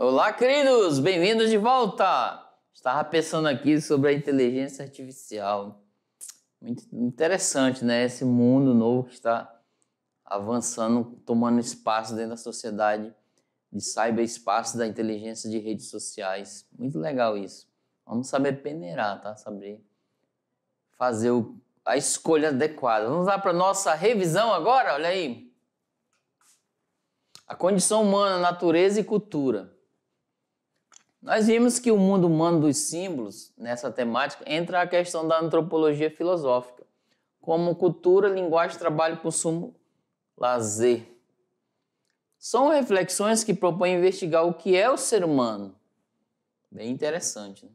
Olá, queridos! Bem-vindos de volta! Estava pensando aqui sobre a inteligência artificial. Muito interessante, né? Esse mundo novo que está avançando, tomando espaço dentro da sociedade de cyberespaço da inteligência de redes sociais. Muito legal isso. Vamos saber peneirar, tá? Saber fazer o, a escolha adequada. Vamos lá para nossa revisão agora, olha aí. A condição humana, natureza e cultura. Nós vimos que o mundo humano dos símbolos, nessa temática, entra a questão da antropologia filosófica, como cultura, linguagem, trabalho, consumo, lazer. São reflexões que propõem investigar o que é o ser humano. Bem interessante. Né?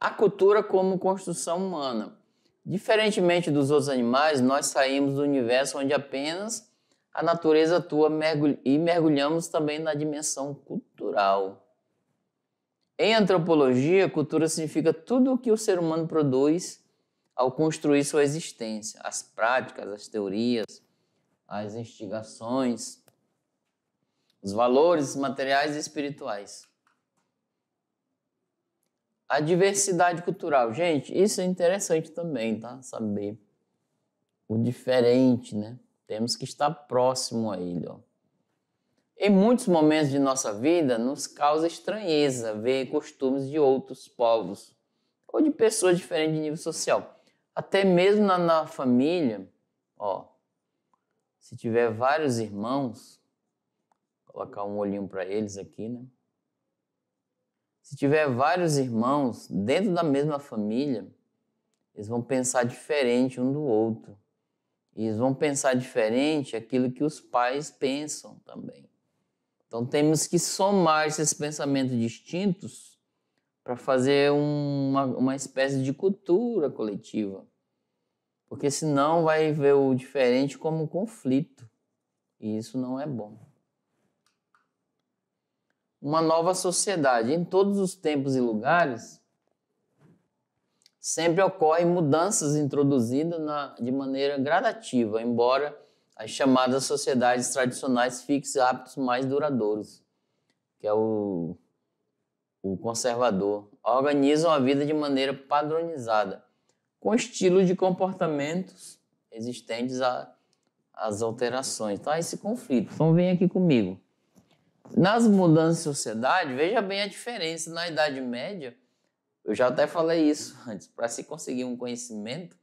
A cultura como construção humana. Diferentemente dos outros animais, nós saímos do universo onde apenas a natureza atua mergulh e mergulhamos também na dimensão cultural. Em antropologia, cultura significa tudo o que o ser humano produz ao construir sua existência, as práticas, as teorias, as instigações, os valores materiais e espirituais. A diversidade cultural. Gente, isso é interessante também, tá? Saber o diferente, né? Temos que estar próximo a Ele. Ó. Em muitos momentos de nossa vida, nos causa estranheza ver costumes de outros povos ou de pessoas diferentes de nível social. Até mesmo na, na família, ó, se tiver vários irmãos, colocar um olhinho para eles aqui, né? Se tiver vários irmãos dentro da mesma família, eles vão pensar diferente um do outro. E eles vão pensar diferente aquilo que os pais pensam também. Então temos que somar esses pensamentos distintos para fazer uma, uma espécie de cultura coletiva. Porque senão vai ver o diferente como um conflito. E isso não é bom. Uma nova sociedade. Em todos os tempos e lugares, sempre ocorrem mudanças introduzidas na, de maneira gradativa, embora as chamadas sociedades tradicionais fixem hábitos mais duradouros, que é o, o conservador, organizam a vida de maneira padronizada, com estilos de comportamentos resistentes às alterações. Então, há esse conflito. Então, vem aqui comigo. Nas mudanças de sociedade, veja bem a diferença na Idade Média eu já até falei isso antes. Para se conseguir um conhecimento,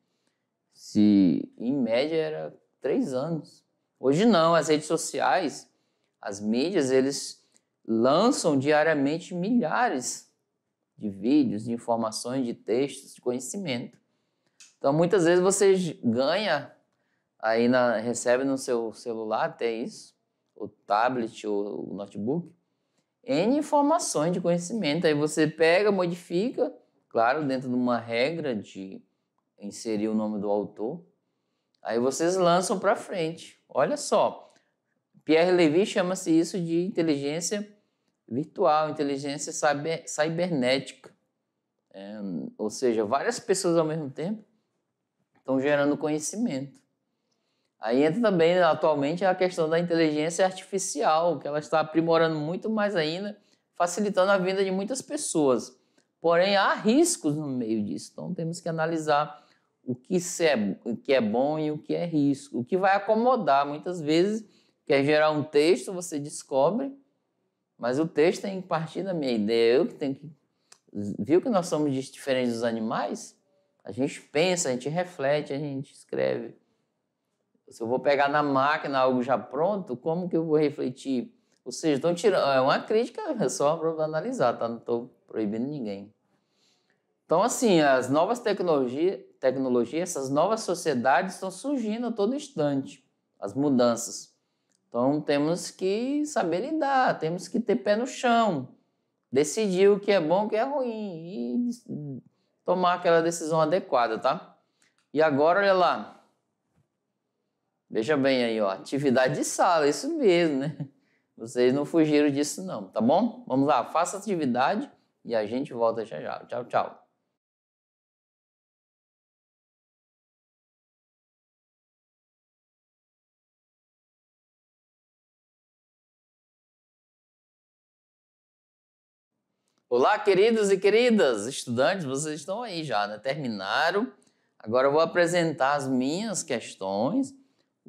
se em média era três anos. Hoje não, as redes sociais, as mídias, eles lançam diariamente milhares de vídeos, de informações, de textos, de conhecimento. Então muitas vezes você ganha aí na, recebe no seu celular até isso, o tablet ou o notebook, N informações de conhecimento. Aí você pega, modifica, claro, dentro de uma regra de inserir o nome do autor. Aí vocês lançam para frente. Olha só, Pierre Levy chama-se isso de inteligência virtual, inteligência cyber, cibernética. É, ou seja, várias pessoas ao mesmo tempo estão gerando conhecimento. Aí entra também, atualmente, a questão da inteligência artificial, que ela está aprimorando muito mais ainda, facilitando a vida de muitas pessoas. Porém, há riscos no meio disso. Então, temos que analisar o que, é, que é bom e o que é risco. O que vai acomodar. Muitas vezes, quer gerar um texto, você descobre, mas o texto tem que partir da minha ideia. Eu que tenho que. Viu que nós somos diferentes dos animais? A gente pensa, a gente reflete, a gente escreve. Se eu vou pegar na máquina algo já pronto, como que eu vou refletir? Ou seja, estão tirando. É uma crítica é só para analisar, tá? Não estou proibindo ninguém. Então, assim, as novas tecnologias, tecnologia, essas novas sociedades estão surgindo a todo instante, as mudanças. Então, temos que saber lidar, temos que ter pé no chão, decidir o que é bom, o que é ruim e tomar aquela decisão adequada, tá? E agora, olha lá, Veja bem aí, ó, atividade de sala, isso mesmo, né? Vocês não fugiram disso não, tá bom? Vamos lá, faça atividade e a gente volta já já. Tchau, tchau. Olá, queridos e queridas estudantes, vocês estão aí já, né? Terminaram. Agora eu vou apresentar as minhas questões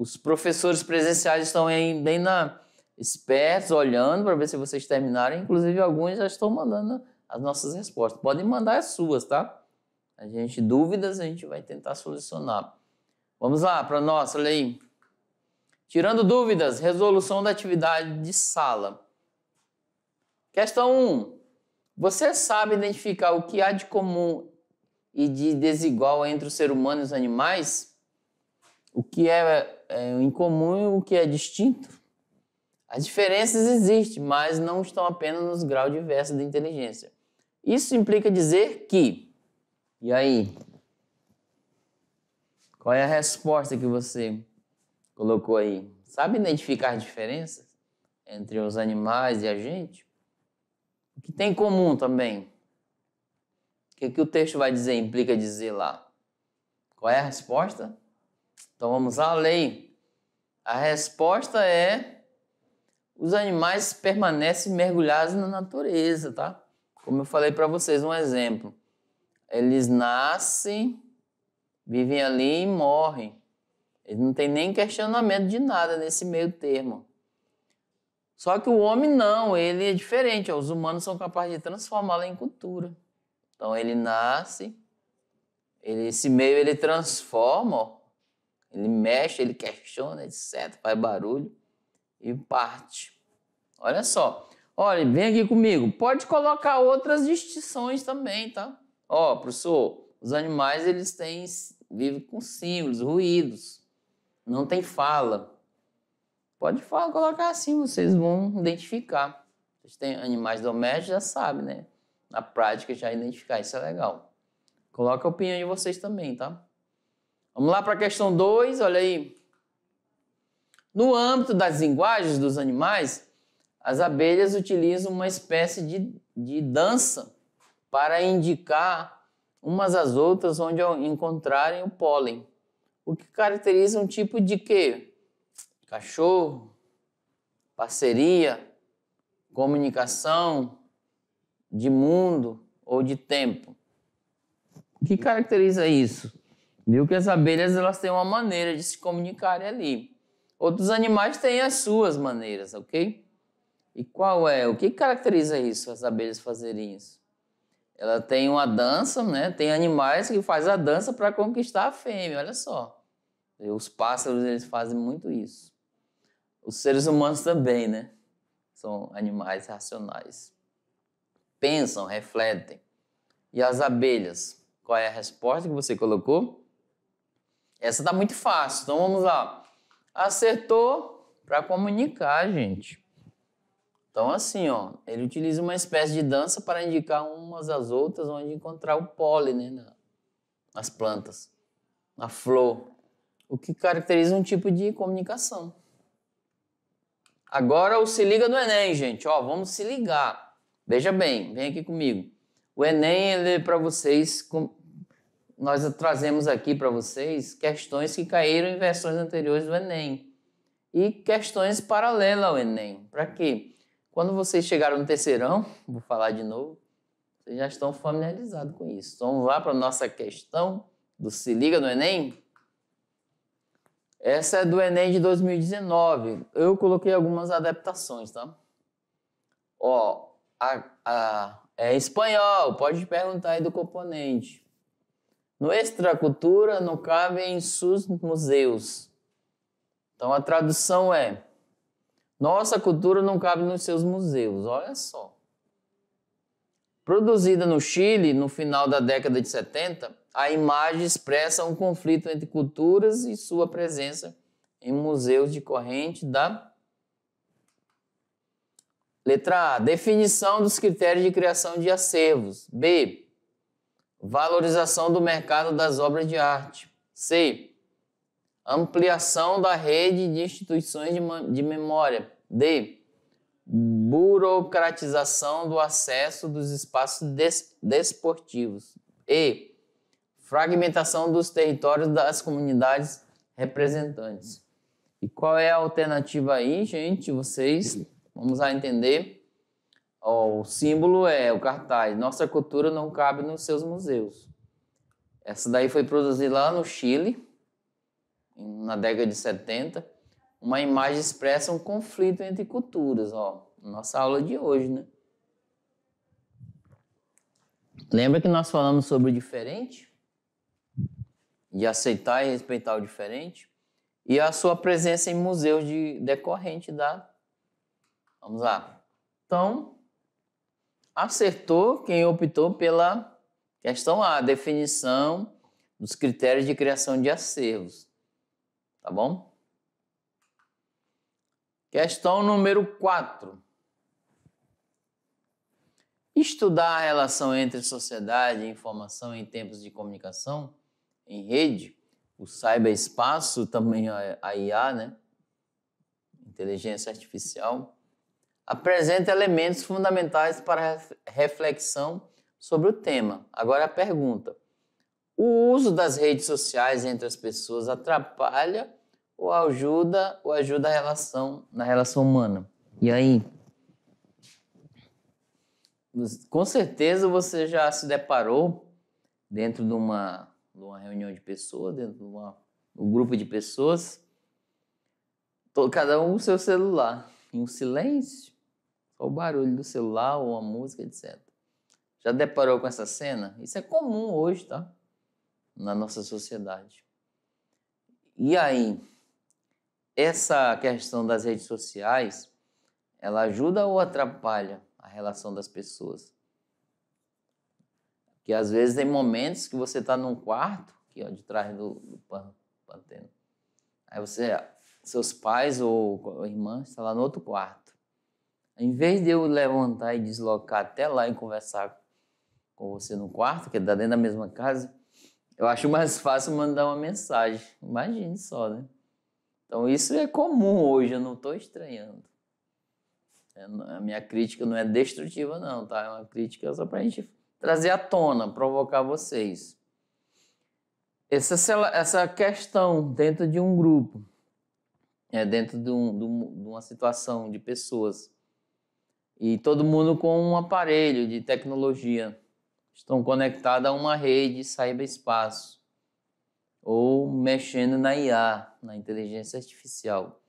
os professores presenciais estão aí bem na espertos, olhando para ver se vocês terminaram. Inclusive, alguns já estão mandando as nossas respostas. Podem mandar as suas, tá? A gente dúvidas, a gente vai tentar solucionar. Vamos lá para a nossa aí. Tirando dúvidas, resolução da atividade de sala. Questão 1. Um, você sabe identificar o que há de comum e de desigual entre o ser humano e os animais? O que é é, em comum o que é distinto. As diferenças existem, mas não estão apenas nos graus diversos de inteligência. Isso implica dizer que. E aí? Qual é a resposta que você colocou aí? Sabe identificar as diferenças entre os animais e a gente? O que tem em comum também? O que, é que o texto vai dizer, implica dizer lá? Qual é a resposta? Então vamos à lei. A resposta é: os animais permanecem mergulhados na natureza, tá? Como eu falei para vocês, um exemplo. Eles nascem, vivem ali e morrem. Eles não tem nem questionamento de nada nesse meio termo. Só que o homem não, ele é diferente. os humanos são capazes de transformá-la em cultura. Então ele nasce, ele, esse meio ele transforma, ó, ele mexe, ele questiona, etc., faz barulho e parte. Olha só. Olha, vem aqui comigo. Pode colocar outras distinções também, tá? Ó, professor, os animais eles têm vivem com símbolos, ruídos. Não tem fala. Pode falar, colocar assim, vocês vão identificar. Vocês têm animais domésticos, já sabe, né? Na prática já identificar, isso é legal. Coloca a opinião de vocês também, tá? Vamos lá para a questão 2, olha aí. No âmbito das linguagens dos animais, as abelhas utilizam uma espécie de, de dança para indicar umas às outras onde encontrarem o pólen, o que caracteriza um tipo de quê? Cachorro, parceria, comunicação, de mundo ou de tempo. O que caracteriza isso? Viu que as abelhas elas têm uma maneira de se comunicarem ali. Outros animais têm as suas maneiras, ok? E qual é? O que caracteriza isso, as abelhas fazerem isso? Ela tem uma dança, né? Tem animais que fazem a dança para conquistar a fêmea, olha só. E os pássaros, eles fazem muito isso. Os seres humanos também, né? São animais racionais. Pensam, refletem. E as abelhas? Qual é a resposta que você colocou? Essa tá muito fácil, então vamos lá. Acertou para comunicar, gente. Então, assim, ó, ele utiliza uma espécie de dança para indicar umas às outras onde encontrar o pólen né, nas plantas, na flor, o que caracteriza um tipo de comunicação. Agora o se liga do Enem, gente. Ó, vamos se ligar. Veja bem, vem aqui comigo. O Enem ele é para vocês nós trazemos aqui para vocês questões que caíram em versões anteriores do Enem e questões paralelas ao Enem. Para quê? Quando vocês chegaram no terceirão, vou falar de novo, vocês já estão familiarizados com isso. Então, vamos lá para a nossa questão do Se Liga no Enem. Essa é do Enem de 2019. Eu coloquei algumas adaptações, tá? Ó, a, a, é espanhol, pode perguntar aí do componente. Nuestra cultura não cabe em seus museus. Então a tradução é: Nossa cultura não cabe nos seus museus. Olha só. Produzida no Chile no final da década de 70, a imagem expressa um conflito entre culturas e sua presença em museus de corrente da. Letra A. Definição dos critérios de criação de acervos. B valorização do mercado das obras de arte. C. Ampliação da rede de instituições de, memória. D. Burocratização do acesso dos espaços des desportivos. E. Fragmentação dos territórios das comunidades representantes. E qual é a alternativa aí, gente? Vocês, vamos a entender o símbolo é o cartaz. Nossa cultura não cabe nos seus museus. Essa daí foi produzida lá no Chile, na década de 70. Uma imagem expressa um conflito entre culturas. Ó, nossa aula de hoje, né? Lembra que nós falamos sobre o diferente? De aceitar e respeitar o diferente? E a sua presença em museus de decorrente da. Vamos lá. Então, acertou quem optou pela questão A, definição dos critérios de criação de acervos. Tá bom? Questão número 4. Estudar a relação entre sociedade e informação em tempos de comunicação em rede, o cyberespaço, também a IA, né? Inteligência artificial apresenta elementos fundamentais para reflexão sobre o tema. Agora a pergunta: o uso das redes sociais entre as pessoas atrapalha ou ajuda ou ajuda a relação na relação humana? E aí? Com certeza você já se deparou dentro de uma, de uma reunião de pessoas, dentro de uma, um grupo de pessoas, todo, cada um com seu celular, em um silêncio só o barulho do celular ou a música, etc. Já deparou com essa cena? Isso é comum hoje, tá? Na nossa sociedade. E aí, essa questão das redes sociais, ela ajuda ou atrapalha a relação das pessoas? Que às vezes tem momentos que você está num quarto, aqui ó, de trás do, do pan, Aí você, seus pais ou irmã está lá no outro quarto. Em vez de eu levantar e deslocar até lá e conversar com você no quarto, que está é dentro da mesma casa, eu acho mais fácil mandar uma mensagem. Imagine só, né? Então isso é comum hoje, eu não estou estranhando. É, a minha crítica não é destrutiva, não, tá? É uma crítica só para a gente trazer à tona, provocar vocês. Essa, essa questão dentro de um grupo, é, dentro de, um, de uma situação de pessoas e todo mundo com um aparelho de tecnologia. Estão conectados a uma rede cyberespaço ou mexendo na IA, na inteligência artificial.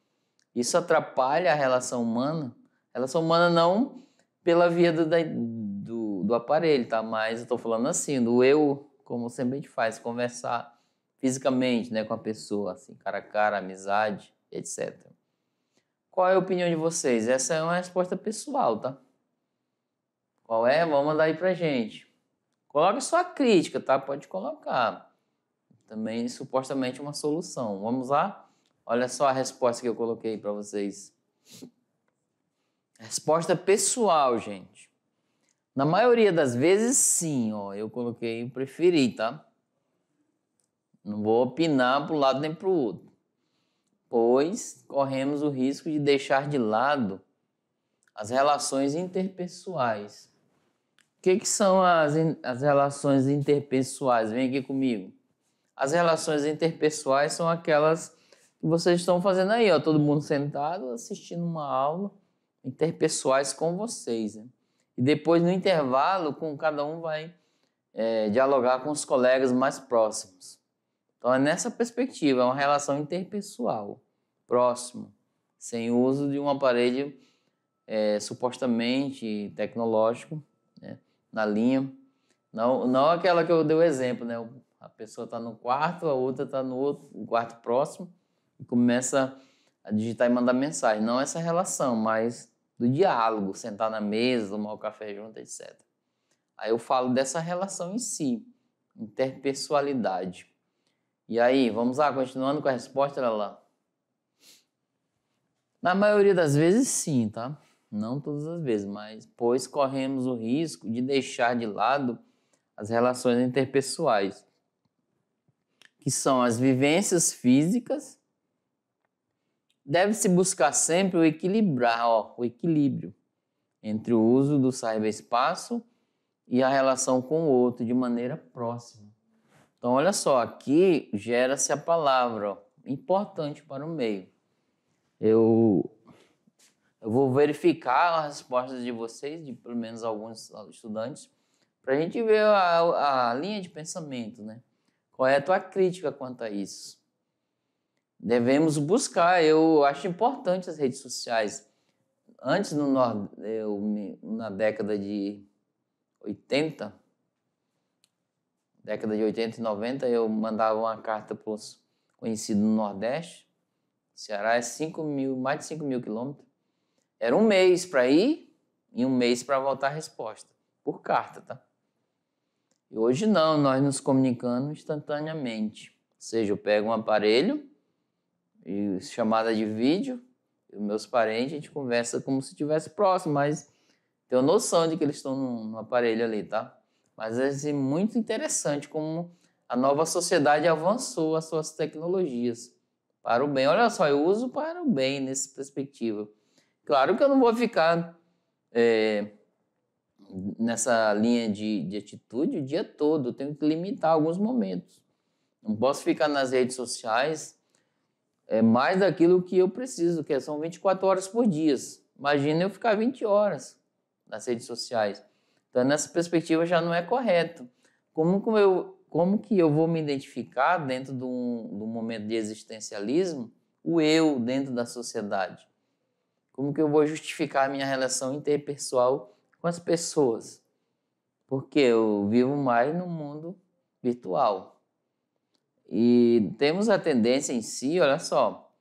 Isso atrapalha a relação humana? relação humana não pela via do, do, do, aparelho, tá? Mas eu estou falando assim, do eu, como sempre a gente faz, conversar fisicamente, né, com a pessoa, assim, cara a cara, amizade, etc. Qual é a opinião de vocês? Essa é uma resposta pessoal, tá? Qual é? Vamos mandar aí pra gente. Coloque sua crítica, tá? Pode colocar. Também supostamente uma solução. Vamos lá? Olha só a resposta que eu coloquei para vocês. Resposta pessoal, gente. Na maioria das vezes, sim, ó. Eu coloquei preferi, tá? Não vou opinar pro lado nem pro outro pois corremos o risco de deixar de lado as relações interpessoais. O que, que são as, as relações interpessoais? Vem aqui comigo. As relações interpessoais são aquelas que vocês estão fazendo aí, ó, todo mundo sentado assistindo uma aula interpessoais com vocês. Né? E depois, no intervalo, com cada um vai é, dialogar com os colegas mais próximos. Então é nessa perspectiva, é uma relação interpessoal, próximo, sem uso de um aparelho é, supostamente tecnológico né, na linha. Não, não aquela que eu dei o exemplo, né? A pessoa está no quarto, a outra está no outro, um quarto próximo e começa a digitar e mandar mensagem. Não essa relação, mas do diálogo, sentar na mesa, tomar o café junto, etc. Aí eu falo dessa relação em si, interpessoalidade. E aí, vamos lá, continuando com a resposta, olha lá. Na maioria das vezes, sim, tá? Não todas as vezes, mas pois corremos o risco de deixar de lado as relações interpessoais, que são as vivências físicas. Deve-se buscar sempre o equilibrar, ó, o equilíbrio entre o uso do cyberespaço e a relação com o outro de maneira próxima. Então, olha só, aqui gera-se a palavra ó, importante para o meio. Eu, eu vou verificar as respostas de vocês, de pelo menos alguns estudantes, para a gente ver a, a, linha de pensamento, né? Qual é a tua crítica quanto a isso? Devemos buscar, eu acho importante as redes sociais. Antes, no, eu, na década de 80, década de 80 e 90, eu mandava uma carta para um conhecido no Nordeste. O Ceará é 5 mil, mais de 5 mil quilômetros. Era um mês para ir e um mês para voltar a resposta, por carta, tá? E hoje não, nós nos comunicamos instantaneamente. Ou seja, eu pego um aparelho, e chamada de vídeo, e meus parentes, a gente conversa como se estivesse próximo, mas tenho noção de que eles estão no aparelho ali, tá? Mas é assim, muito interessante como a nova sociedade avançou as suas tecnologias para o bem. Olha só, eu uso para o bem nessa perspectiva. Claro que eu não vou ficar é, nessa linha de, de atitude o dia todo, eu tenho que limitar alguns momentos. Não posso ficar nas redes sociais é, mais daquilo que eu preciso, que é, são 24 horas por dia. Imagina eu ficar 20 horas nas redes sociais. Então, nessa perspectiva já não é correto. Como que eu, como que eu vou me identificar dentro de um, de um momento de existencialismo, o eu dentro da sociedade? Como que eu vou justificar a minha relação interpessoal com as pessoas? Porque eu vivo mais no mundo virtual. E temos a tendência em si, olha só,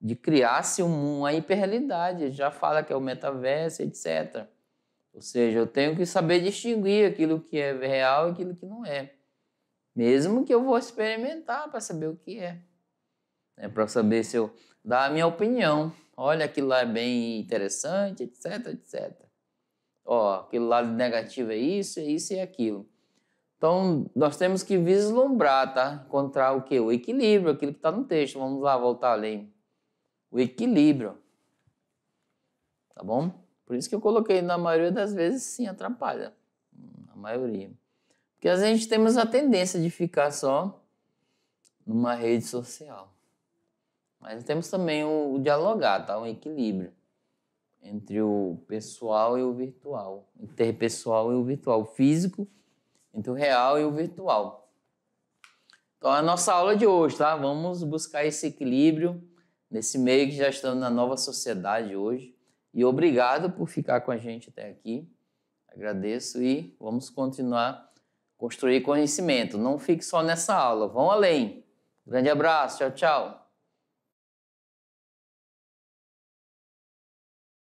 de criar-se uma hiperrealidade. Já fala que é o metaverso, etc. Ou seja, eu tenho que saber distinguir aquilo que é real e aquilo que não é. Mesmo que eu vou experimentar para saber o que é. é né? para saber se eu dar a minha opinião. Olha, aquilo lá é bem interessante, etc, etc. Ó, aquele lado negativo é isso, é isso e é aquilo. Então, nós temos que vislumbrar, tá? Encontrar o que? O equilíbrio, aquilo que está no texto. Vamos lá, voltar além. O equilíbrio. Tá bom? Por isso que eu coloquei, na maioria das vezes, sim, atrapalha. Na maioria. Porque às vezes a gente temos a tendência de ficar só numa rede social. Mas temos também o, o dialogar, tá? Um equilíbrio entre o pessoal e o virtual, interpessoal e o virtual, o físico entre o real e o virtual. Então, a nossa aula de hoje, tá? Vamos buscar esse equilíbrio nesse meio que já estamos na nova sociedade hoje. E obrigado por ficar com a gente até aqui. Agradeço e vamos continuar construir conhecimento. Não fique só nessa aula, vão além. Grande abraço, tchau, tchau.